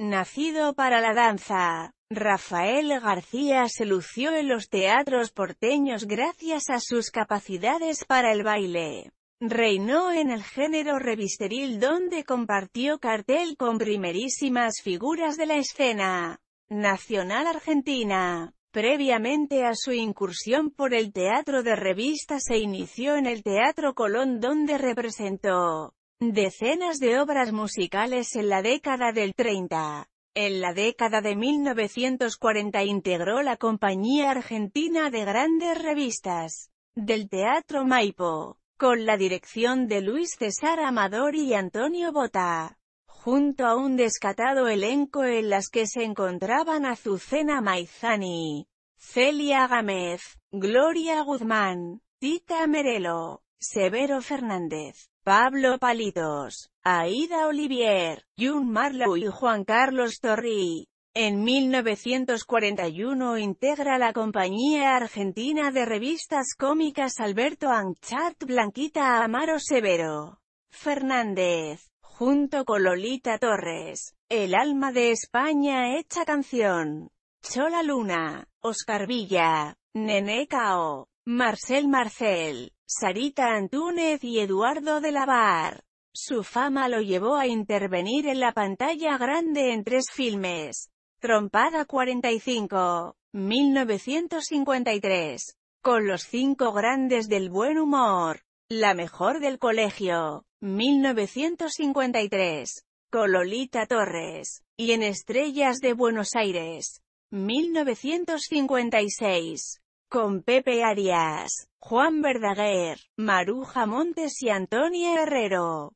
Nacido para la danza, Rafael García se lució en los teatros porteños gracias a sus capacidades para el baile. Reinó en el género revisteril donde compartió cartel con primerísimas figuras de la escena nacional argentina. Previamente a su incursión por el teatro de revista se inició en el Teatro Colón donde representó Decenas de obras musicales en la década del 30. En la década de 1940 integró la Compañía Argentina de Grandes Revistas del Teatro Maipo, con la dirección de Luis César Amador y Antonio Botá, junto a un descatado elenco en las que se encontraban Azucena Maizani, Celia Gámez, Gloria Guzmán, Tita Merelo, Severo Fernández, Pablo Palitos, Aida Olivier, Jun Marlowe y Juan Carlos Torri. En 1941 integra la compañía argentina de revistas cómicas Alberto Anchart Blanquita Amaro Severo Fernández, junto con Lolita Torres, El alma de España hecha canción, Chola Luna, Oscar Villa, Nene Cao, Marcel Marcel, Sarita Antúnez y Eduardo de la Bar. Su fama lo llevó a intervenir en la pantalla grande en tres filmes. Trompada 45, 1953. Con los cinco grandes del buen humor. La mejor del colegio, 1953. Con Lolita Torres. Y en Estrellas de Buenos Aires, 1956 con Pepe Arias, Juan Verdaguer, Maruja Montes y Antonia Herrero.